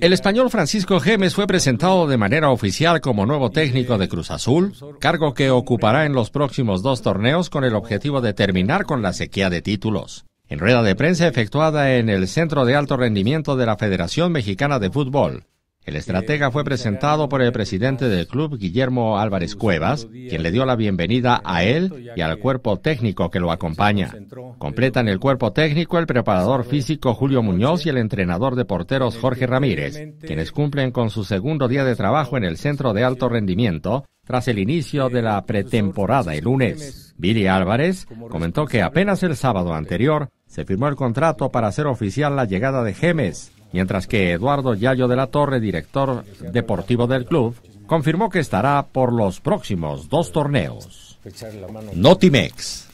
El español Francisco Gemes fue presentado de manera oficial como nuevo técnico de Cruz Azul, cargo que ocupará en los próximos dos torneos con el objetivo de terminar con la sequía de títulos. En rueda de prensa efectuada en el Centro de Alto Rendimiento de la Federación Mexicana de Fútbol, el estratega fue presentado por el presidente del club, Guillermo Álvarez Cuevas, quien le dio la bienvenida a él y al cuerpo técnico que lo acompaña. Completan el cuerpo técnico el preparador físico Julio Muñoz y el entrenador de porteros Jorge Ramírez, quienes cumplen con su segundo día de trabajo en el centro de alto rendimiento tras el inicio de la pretemporada el lunes. Billy Álvarez comentó que apenas el sábado anterior se firmó el contrato para hacer oficial la llegada de Gemes, mientras que Eduardo Yayo de la Torre, director deportivo del club, confirmó que estará por los próximos dos torneos. Notimex